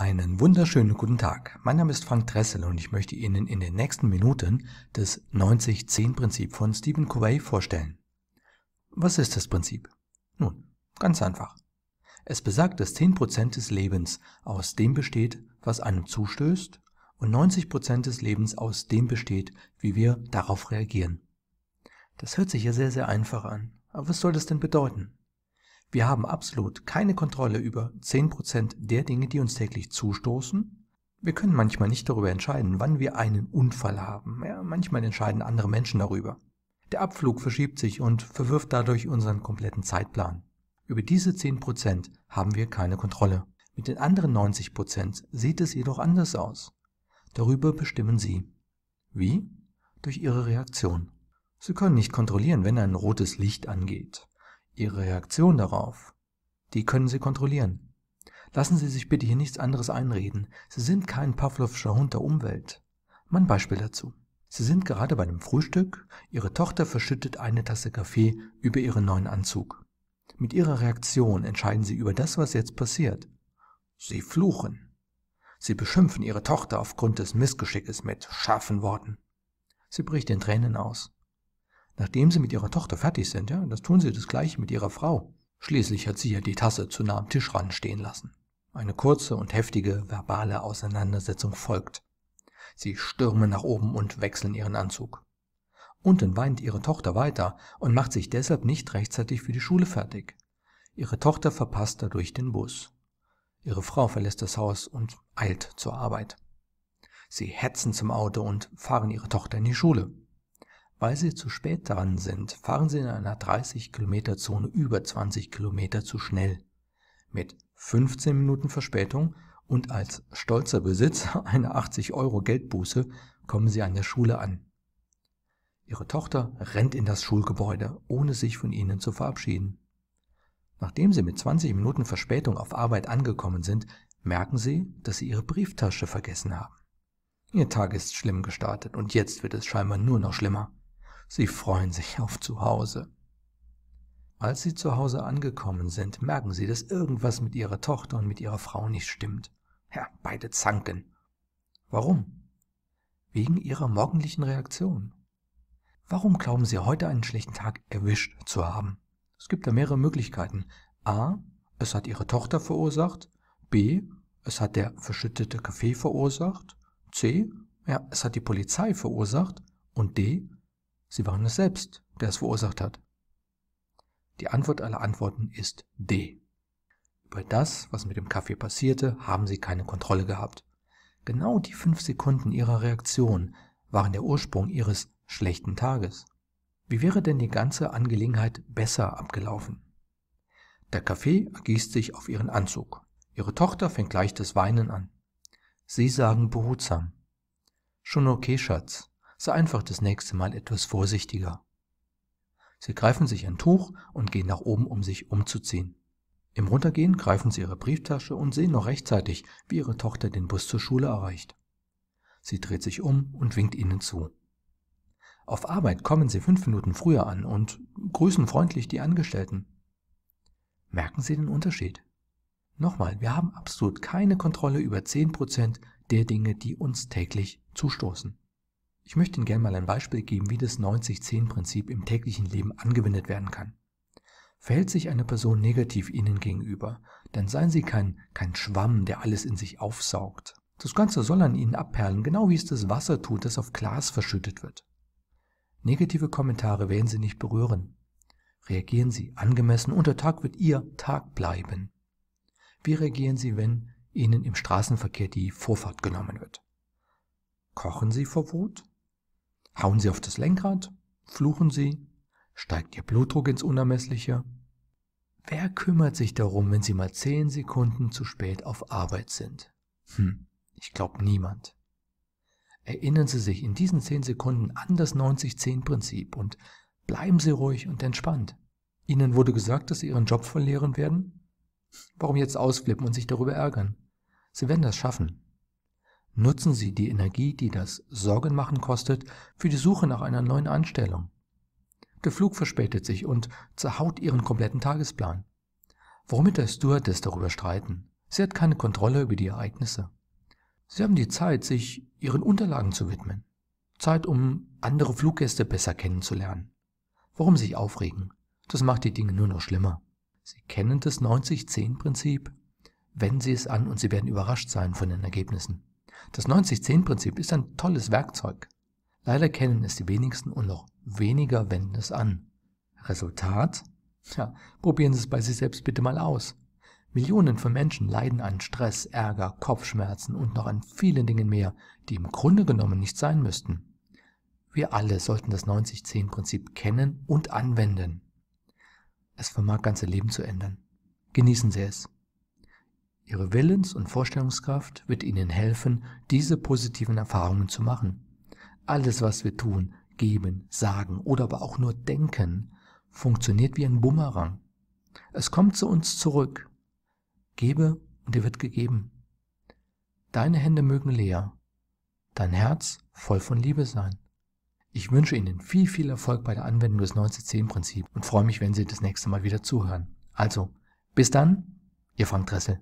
Einen wunderschönen guten Tag. Mein Name ist Frank Dressel und ich möchte Ihnen in den nächsten Minuten das 90-10-Prinzip von Stephen Covey vorstellen. Was ist das Prinzip? Nun, ganz einfach. Es besagt, dass 10% des Lebens aus dem besteht, was einem zustößt und 90% des Lebens aus dem besteht, wie wir darauf reagieren. Das hört sich ja sehr, sehr einfach an. Aber was soll das denn bedeuten? Wir haben absolut keine Kontrolle über 10% der Dinge, die uns täglich zustoßen. Wir können manchmal nicht darüber entscheiden, wann wir einen Unfall haben. Ja, manchmal entscheiden andere Menschen darüber. Der Abflug verschiebt sich und verwirft dadurch unseren kompletten Zeitplan. Über diese 10% haben wir keine Kontrolle. Mit den anderen 90% sieht es jedoch anders aus. Darüber bestimmen Sie. Wie? Durch Ihre Reaktion. Sie können nicht kontrollieren, wenn ein rotes Licht angeht. Ihre Reaktion darauf, die können Sie kontrollieren. Lassen Sie sich bitte hier nichts anderes einreden. Sie sind kein Pavlovscher Hund der Umwelt. Mein Beispiel dazu. Sie sind gerade bei einem Frühstück, Ihre Tochter verschüttet eine Tasse Kaffee über Ihren neuen Anzug. Mit Ihrer Reaktion entscheiden Sie über das, was jetzt passiert. Sie fluchen. Sie beschimpfen Ihre Tochter aufgrund des Missgeschickes mit scharfen Worten. Sie bricht in Tränen aus. Nachdem sie mit ihrer Tochter fertig sind, ja, das tun sie das gleiche mit ihrer Frau. Schließlich hat sie ja die Tasse zu nah am Tisch stehen lassen. Eine kurze und heftige verbale Auseinandersetzung folgt. Sie stürmen nach oben und wechseln ihren Anzug. Unten weint ihre Tochter weiter und macht sich deshalb nicht rechtzeitig für die Schule fertig. Ihre Tochter verpasst dadurch den Bus. Ihre Frau verlässt das Haus und eilt zur Arbeit. Sie hetzen zum Auto und fahren ihre Tochter in die Schule. Weil Sie zu spät dran sind, fahren Sie in einer 30-Kilometer-Zone über 20 Kilometer zu schnell. Mit 15 Minuten Verspätung und als stolzer Besitzer einer 80 Euro Geldbuße kommen Sie an der Schule an. Ihre Tochter rennt in das Schulgebäude, ohne sich von Ihnen zu verabschieden. Nachdem Sie mit 20 Minuten Verspätung auf Arbeit angekommen sind, merken Sie, dass Sie Ihre Brieftasche vergessen haben. Ihr Tag ist schlimm gestartet und jetzt wird es scheinbar nur noch schlimmer. Sie freuen sich auf Zuhause. Als sie zu Hause angekommen sind, merken sie, dass irgendwas mit ihrer Tochter und mit ihrer Frau nicht stimmt. Ja, beide zanken. Warum? Wegen ihrer morgendlichen Reaktion. Warum glauben sie heute einen schlechten Tag erwischt zu haben? Es gibt da mehrere Möglichkeiten. A. Es hat ihre Tochter verursacht. B. Es hat der verschüttete Kaffee verursacht. C. Ja, es hat die Polizei verursacht. Und D. Sie waren es selbst, der es verursacht hat. Die Antwort aller Antworten ist D. Über das, was mit dem Kaffee passierte, haben sie keine Kontrolle gehabt. Genau die fünf Sekunden ihrer Reaktion waren der Ursprung ihres schlechten Tages. Wie wäre denn die ganze Angelegenheit besser abgelaufen? Der Kaffee ergießt sich auf ihren Anzug. Ihre Tochter fängt leichtes Weinen an. Sie sagen behutsam. Schon okay, Schatz sei einfach das nächste Mal etwas vorsichtiger. Sie greifen sich ein Tuch und gehen nach oben, um sich umzuziehen. Im Runtergehen greifen sie ihre Brieftasche und sehen noch rechtzeitig, wie ihre Tochter den Bus zur Schule erreicht. Sie dreht sich um und winkt ihnen zu. Auf Arbeit kommen sie fünf Minuten früher an und grüßen freundlich die Angestellten. Merken Sie den Unterschied? Nochmal, wir haben absolut keine Kontrolle über zehn Prozent der Dinge, die uns täglich zustoßen. Ich möchte Ihnen gerne mal ein Beispiel geben, wie das 90-10-Prinzip im täglichen Leben angewendet werden kann. Verhält sich eine Person negativ Ihnen gegenüber, dann seien Sie kein, kein Schwamm, der alles in sich aufsaugt. Das Ganze soll an Ihnen abperlen, genau wie es das Wasser tut, das auf Glas verschüttet wird. Negative Kommentare werden Sie nicht berühren. Reagieren Sie angemessen und der Tag wird Ihr Tag bleiben. Wie reagieren Sie, wenn Ihnen im Straßenverkehr die Vorfahrt genommen wird? Kochen Sie vor Wut? Hauen Sie auf das Lenkrad? Fluchen Sie? Steigt Ihr Blutdruck ins Unermessliche? Wer kümmert sich darum, wenn Sie mal zehn Sekunden zu spät auf Arbeit sind? Hm, ich glaube niemand. Erinnern Sie sich in diesen zehn Sekunden an das 90-10-Prinzip und bleiben Sie ruhig und entspannt. Ihnen wurde gesagt, dass Sie Ihren Job verlieren werden? Warum jetzt ausflippen und sich darüber ärgern? Sie werden das schaffen. Nutzen Sie die Energie, die das Sorgenmachen kostet, für die Suche nach einer neuen Anstellung. Der Flug verspätet sich und zerhaut Ihren kompletten Tagesplan. Warum mit der Stewardess darüber streiten? Sie hat keine Kontrolle über die Ereignisse. Sie haben die Zeit, sich Ihren Unterlagen zu widmen. Zeit, um andere Fluggäste besser kennenzulernen. Warum sich aufregen? Das macht die Dinge nur noch schlimmer. Sie kennen das 90-10-Prinzip. Wenden Sie es an und Sie werden überrascht sein von den Ergebnissen. Das 90-10-Prinzip ist ein tolles Werkzeug. Leider kennen es die wenigsten und noch weniger wenden es an. Resultat? Tja, probieren Sie es bei sich selbst bitte mal aus. Millionen von Menschen leiden an Stress, Ärger, Kopfschmerzen und noch an vielen Dingen mehr, die im Grunde genommen nicht sein müssten. Wir alle sollten das 90-10-Prinzip kennen und anwenden. Es vermag ganze Leben zu ändern. Genießen Sie es. Ihre Willens- und Vorstellungskraft wird Ihnen helfen, diese positiven Erfahrungen zu machen. Alles, was wir tun, geben, sagen oder aber auch nur denken, funktioniert wie ein Bumerang. Es kommt zu uns zurück. Gebe und dir wird gegeben. Deine Hände mögen leer, dein Herz voll von Liebe sein. Ich wünsche Ihnen viel, viel Erfolg bei der Anwendung des 1910 prinzips und freue mich, wenn Sie das nächste Mal wieder zuhören. Also, bis dann, Ihr Frank Dressel.